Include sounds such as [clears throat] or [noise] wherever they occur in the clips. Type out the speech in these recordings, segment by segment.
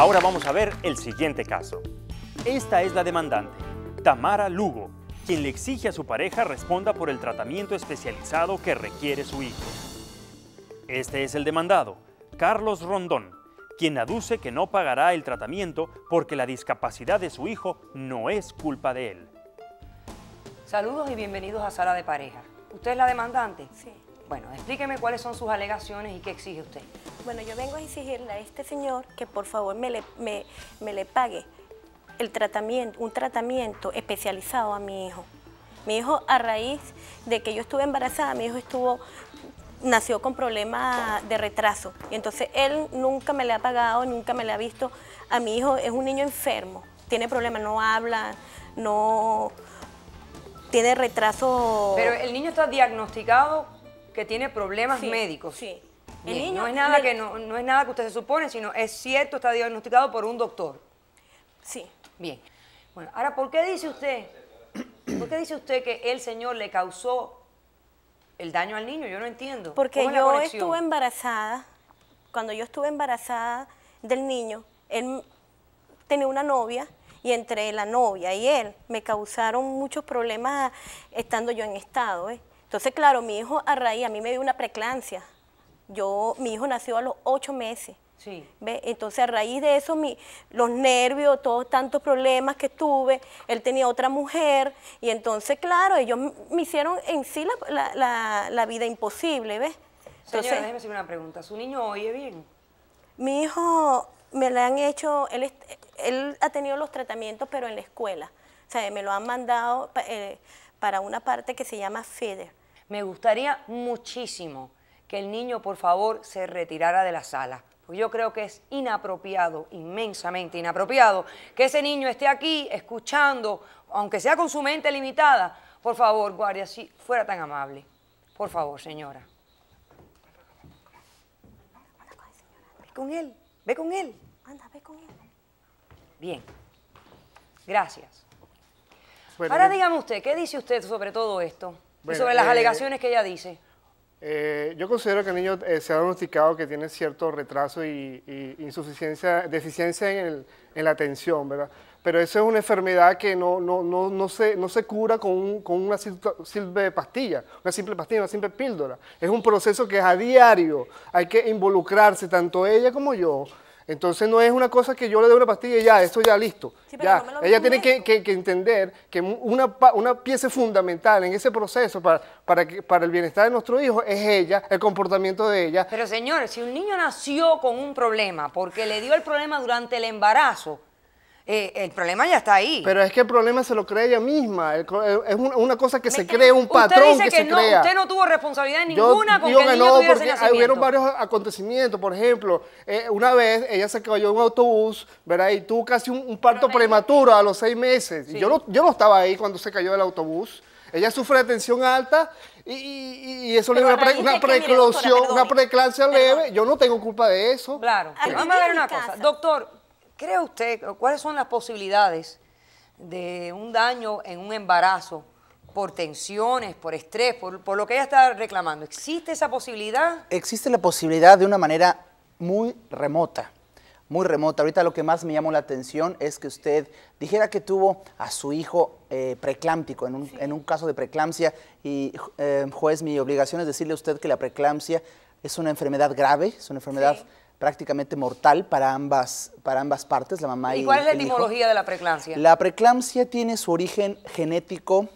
Ahora vamos a ver el siguiente caso. Esta es la demandante, Tamara Lugo, quien le exige a su pareja responda por el tratamiento especializado que requiere su hijo. Este es el demandado, Carlos Rondón, quien aduce que no pagará el tratamiento porque la discapacidad de su hijo no es culpa de él. Saludos y bienvenidos a Sala de Pareja. ¿Usted es la demandante? Sí. Bueno, explíqueme cuáles son sus alegaciones y qué exige usted. Bueno, yo vengo a exigirle a este señor que por favor me le, pague el tratamiento, un tratamiento especializado a mi hijo. Mi hijo, a raíz de que yo estuve embarazada, mi hijo estuvo nació con problemas de retraso. Y entonces él nunca me le ha pagado, nunca me le ha visto. A mi hijo es un niño enfermo, tiene problemas, no habla, no tiene retraso. Pero el niño está diagnosticado que tiene problemas médicos. Sí. el niño no es nada que no, es nada que usted se supone, sino es cierto, está diagnosticado por un doctor. Sí. Bien. Bueno, ahora, ¿por qué dice usted? [clears throat] ¿Por qué dice usted que el señor le causó el daño al niño? Yo no entiendo. Porque yo estuve embarazada. Cuando yo estuve embarazada del niño, él tenía una novia y entre la novia y él me causaron muchos problemas estando yo en estado. ¿eh? Entonces, claro, mi hijo a raíz, a mí me dio una preclancia. Yo, mi hijo nació a los ocho meses. Sí. ¿Ve? Entonces, a raíz de eso, mi, los nervios, todos tantos problemas que tuve, él tenía otra mujer, y entonces, claro, ellos me hicieron en sí la, vida imposible, ¿ves? Señora, entonces, déjeme hacer una pregunta. ¿Su niño oye bien? Mi hijo me le han hecho, él, él ha tenido los tratamientos, pero en la escuela. O sea, me lo han mandado eh, para una parte que se llama FEDER me gustaría muchísimo que el niño, por favor, se retirara de la sala. Porque yo creo que es inapropiado, inmensamente inapropiado, que ese niño esté aquí escuchando, aunque sea con su mente limitada. Por favor, guardia, si fuera tan amable. Por favor, señora. Ve con él, ve con él. Anda, ve con él. Bien. Gracias. Ahora dígame usted, ¿qué dice usted sobre todo esto? y sobre las eh, alegaciones que ella dice. Eh, yo considero que el niño eh, se ha diagnosticado que tiene cierto retraso y, insuficiencia, deficiencia en, la atención, ¿verdad? Pero eso es una enfermedad que no, no, no, no se, cura con, con una simple pastilla, una simple pastilla, una simple píldora. Es un proceso que es a diario, hay que involucrarse, tanto ella como yo, entonces no es una cosa que yo le dé una pastilla y ya, esto ya listo. Ella tiene que, entender que una, pieza fundamental en ese proceso para, para, el bienestar de nuestro hijo es ella, el comportamiento de ella. Pero señores, si un niño nació con un problema porque le dio el problema durante el embarazo, eh, el problema ya está ahí. Pero es que el problema se lo cree ella misma. Eh, es una cosa que se cree, un patrón usted dice que, no, Usted no tuvo responsabilidad ninguna con que, el no, porque hubieron varios acontecimientos. Por ejemplo, eh, una vez ella se cayó en un autobús, ¿verdad? Y tuvo casi un, parto prematuro a los seis meses. yo, no, yo no estaba ahí cuando se cayó del autobús. Ella sufre de tensión alta y, eso le dio una, preclosión, una preclancia leve. Yo no tengo culpa de eso. Claro. vamos a ver una cosa. Doctor, ¿Cree usted cuáles son las posibilidades de un daño en un embarazo por tensiones, por estrés, por, lo que ella está reclamando? ¿Existe esa posibilidad? Existe la posibilidad de una manera muy remota muy remota. Ahorita lo que más me llamó la atención es que usted dijera que tuvo a su hijo eh, en un, caso de preclampsia, y eh, juez, mi obligación es decirle a usted que la preclampsia es una enfermedad grave, es una enfermedad prácticamente mortal para ambas, para ambas partes, la mamá y, y cuál es la etimología de la preeclampsia? La preeclampsia tiene su origen genético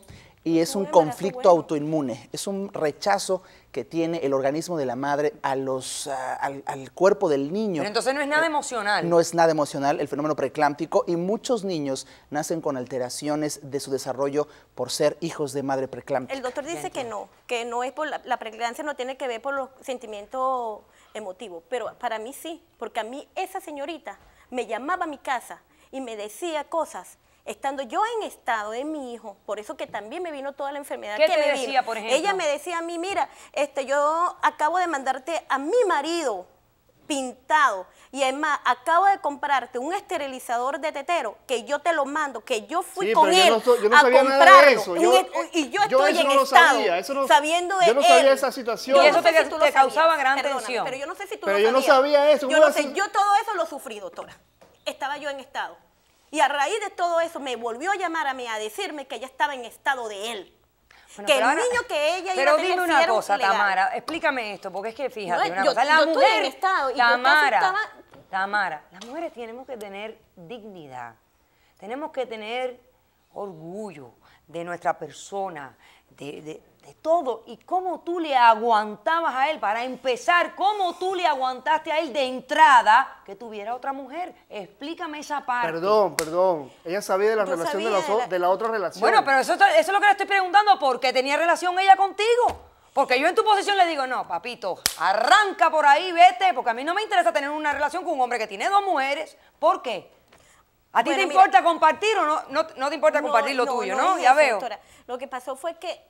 y es un conflicto autoinmune, es un rechazo que tiene el organismo de la madre a los, al, cuerpo del niño. entonces no es nada eh, emocional. No es nada emocional el fenómeno preeclámptico y muchos niños nacen con alteraciones de su desarrollo por ser hijos de madre preeclámptica. El doctor dice que no, que no es por la, la no tiene que ver por los sentimientos emotivos, pero para mí sí, porque a mí esa señorita me llamaba a mi casa y me decía cosas estando yo en estado de mi hijo, por eso que también me vino toda la enfermedad ¿Qué que me decía, por ejemplo? Ella me decía a mí, mira, este, yo acabo de mandarte a mi marido pintado y además acabo de comprarte un esterilizador de tetero que yo te lo mando, que yo fui con él yo no yo no a comprarlo yo, eso. y yo estoy en no estado sabía, eso no, sabiendo de yo no sabía esa situación y eso te, causaba gran tensión pero yo no sé si tú yo no sabía eso yo no sé yo todo eso lo sufrí doctora estaba yo en estado y a raíz de todo eso me volvió a llamar a mí a decirme que ella estaba en estado de él. que el niño que ella iba a tener Pero dime una cosa, Tamara, explícame esto, porque es que fíjate, una cosa, la mujer, estado y Tamara, Tamara, las mujeres tenemos que tener dignidad, tenemos que tener orgullo de nuestra persona, de, todo. ¿Y cómo tú le aguantabas a él? Para empezar, ¿cómo tú le aguantaste a él de entrada que tuviera otra mujer? Explícame esa parte. Perdón, perdón. Ella sabía de la relación de la, otra relación. Bueno, pero eso, eso es lo que le estoy preguntando. ¿Por qué tenía relación ella contigo? Porque yo en tu posición le digo, no, papito, arranca por ahí, vete, porque a mí no me interesa tener una relación con un hombre que tiene dos mujeres. ¿Por qué? ¿A ti te importa compartir o no, no, te importa compartir lo tuyo, no? ya veo. Doctora. Lo que pasó fue que,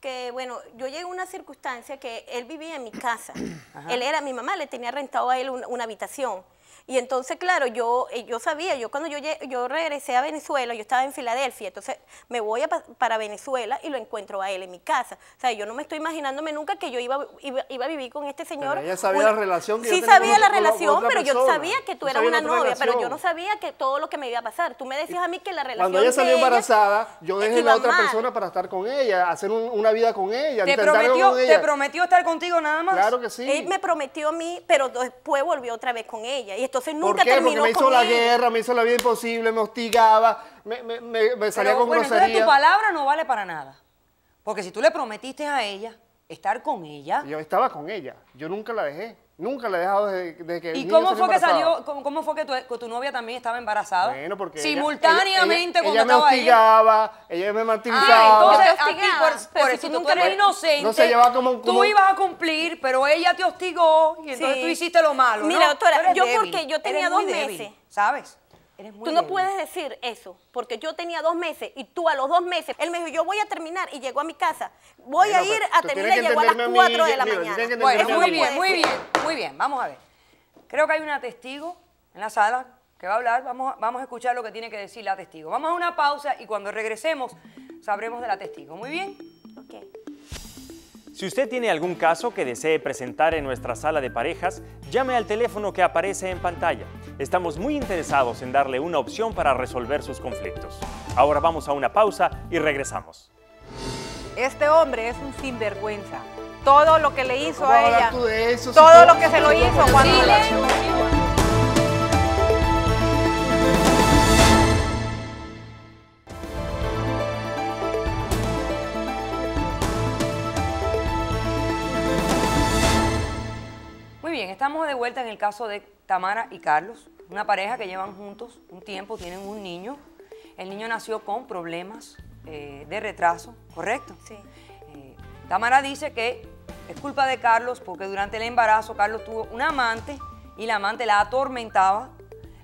que, bueno, yo llegué a una circunstancia que él vivía en mi casa. [coughs] Él era mi mamá, le tenía rentado a él una habitación. Y entonces, claro, yo, eh, yo sabía, yo cuando yo, yo regresé a Venezuela, yo estaba en Filadelfia, entonces me voy a, para Venezuela y lo encuentro a él en mi casa. O sea, yo no me estoy imaginándome nunca que yo iba, iba, a vivir con este señor. Pero ella sabía la relación. Que yo tenía sabía la relación, pero yo sabía que tú eras una novia, pero yo no sabía que todo lo que me iba a pasar. Tú me decías a mí que la relación. Cuando ella salió embarazada, yo dejé a la otra persona para estar con ella, hacer una vida con ella. Te prometió, con ella. te prometió estar contigo nada más. Claro que sí. Él me prometió a mí, pero después volvió otra vez con ella. Y esto entonces nunca Porque me hizo la guerra, me hizo la vida imposible, me hostigaba, me, salía con bueno, Entonces tu palabra no vale para nada. Porque si tú le prometiste a ella estar con ella. Yo estaba con ella, yo nunca la dejé. Nunca la he dejado desde, que ¿Y cómo fue que salió, cómo, fue que tu, tu, novia también estaba embarazada? Bueno, porque Simultáneamente ella, ella, ella, cuando me hostigaba, ella me martirizaba. Ah, entonces por, eso si tú, eres inocente, tú ibas a cumplir, pero ella te hostigó y entonces tú hiciste lo malo, Mira, doctora, yo porque yo tenía dos meses. ¿Sabes? tú no puedes decir eso, porque yo tenía dos meses y tú a los dos meses, él me dijo, yo voy a terminar y llegó a mi casa, voy a ir a terminar y llegó a las 4 de la mañana. Bueno, muy bien, muy bien, muy bien, vamos a ver. Creo que hay una testigo en la sala que va a hablar, vamos vamos a escuchar lo que tiene que decir la testigo. Vamos a una pausa y cuando regresemos sabremos de la testigo. Muy bien. Si usted tiene algún caso que desee presentar en nuestra sala de parejas, llame al teléfono que aparece en pantalla. Estamos muy interesados en darle una opción para resolver sus conflictos. Ahora vamos a una pausa y regresamos. Este hombre es un sinvergüenza. Todo lo que le hizo a ella, todo lo que se lo hizo cuando... Estamos de vuelta en el caso de Tamara y Carlos, una pareja que llevan juntos un tiempo, tienen un niño. El niño nació con problemas eh, de retraso, ¿correcto? Sí. Eh, Tamara dice que es culpa de Carlos porque durante el embarazo Carlos tuvo un amante y la amante la atormentaba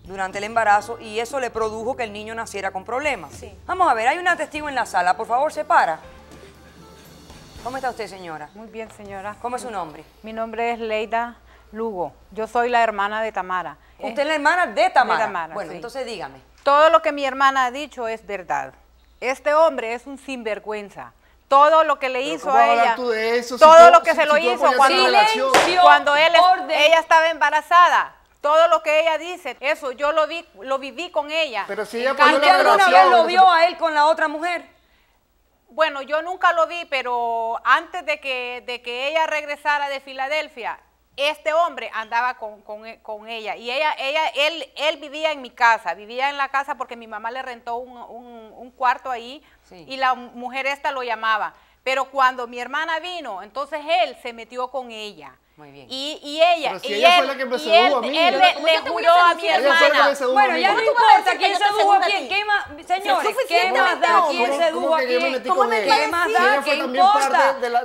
durante el embarazo y eso le produjo que el niño naciera con problemas. Sí. Vamos a ver, hay una testigo en la sala, por favor, se para. ¿Cómo está usted, señora? Muy bien, señora. ¿Cómo es su nombre? Mi nombre es Leida Lugo. Yo soy la hermana de Tamara. Usted es la hermana de Tamara. bueno, entonces dígame. Todo lo que mi hermana ha dicho es verdad. Este hombre es un sinvergüenza. Todo lo que le hizo a ella, todo lo que se lo hizo cuando, cuando él, ella estaba embarazada, todo lo que ella dice, eso yo lo vi, lo viví con ella. Pero si ella alguna vez lo vio a él con la otra mujer? Bueno, yo nunca lo vi, pero antes de que, de que ella regresara de Filadelfia, este hombre andaba e, con, ella y ella, ella, él, él vivía en mi casa, vivía en la casa porque mi mamá le rentó un, cuarto ahí y la mujer esta lo llamaba. Pero cuando mi hermana vino, entonces él se metió con ella. Muy bien. Y, y ella. Pero si ella fue la que me sedujo a mí. Él, le, juró a mi hermana. Bueno, ya no importa quién sedujo a quién. ¿Qué más? Señores, ¿qué más da quién sedujo a quién? ¿Cómo me ¿Qué más da?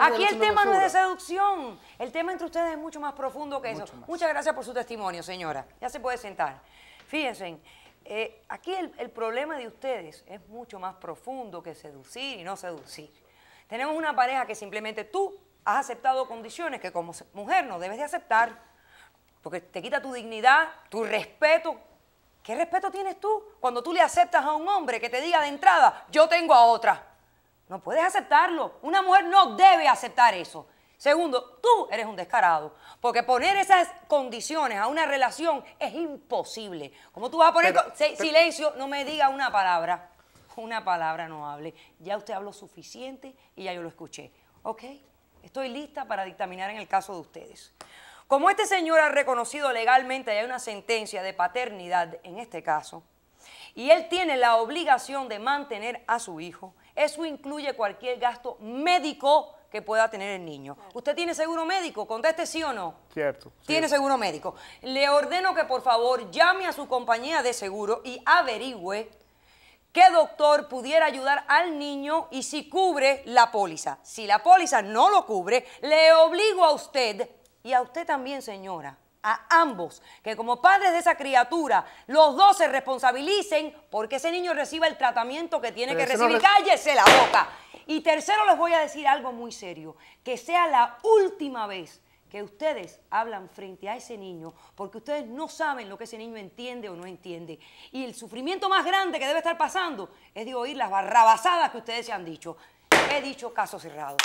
Aquí el tema no es de seducción. El tema entre ustedes es mucho más profundo que eso. Muchas gracias por su testimonio, señora. Ya se puede sentar. Fíjense, eh, aquí el problema de ustedes es mucho más profundo que seducir y no seducir. Tenemos una pareja que simplemente tú has aceptado condiciones que como mujer no debes de aceptar, porque te quita tu dignidad, tu respeto. ¿Qué respeto tienes tú cuando tú le aceptas a un hombre que te diga de entrada, yo tengo a otra? No puedes aceptarlo. Una mujer no debe aceptar eso. Segundo, tú eres un descarado, porque poner esas condiciones a una relación es imposible. Como tú vas a poner silencio, no me diga una palabra. Una palabra no hable. Ya usted habló suficiente y ya yo lo escuché. ¿Ok? Estoy lista para dictaminar en el caso de ustedes. Como este señor ha reconocido legalmente, hay una sentencia de paternidad en este caso, y él tiene la obligación de mantener a su hijo, eso incluye cualquier gasto médico que pueda tener el niño. ¿Usted tiene seguro médico? Conteste sí o no. Cierto. Tiene seguro médico. Le ordeno que por favor llame a su compañía de seguro y averigüe qué doctor pudiera ayudar al niño y si cubre la póliza. Si la póliza no lo cubre, le obligo a usted y a usted también, señora, a ambos, que como padres de esa criatura, los dos se responsabilicen porque ese niño reciba el tratamiento que tiene que recibir. ¡Cállese la boca! Y tercero, les voy a decir algo muy serio, que sea la última vez que ustedes hablan frente a ese niño, porque ustedes no saben lo que ese niño entiende o no entiende. Y el sufrimiento más grande que debe estar pasando es de oír las barrabasadas que ustedes se han dicho. He dicho caso cerrado.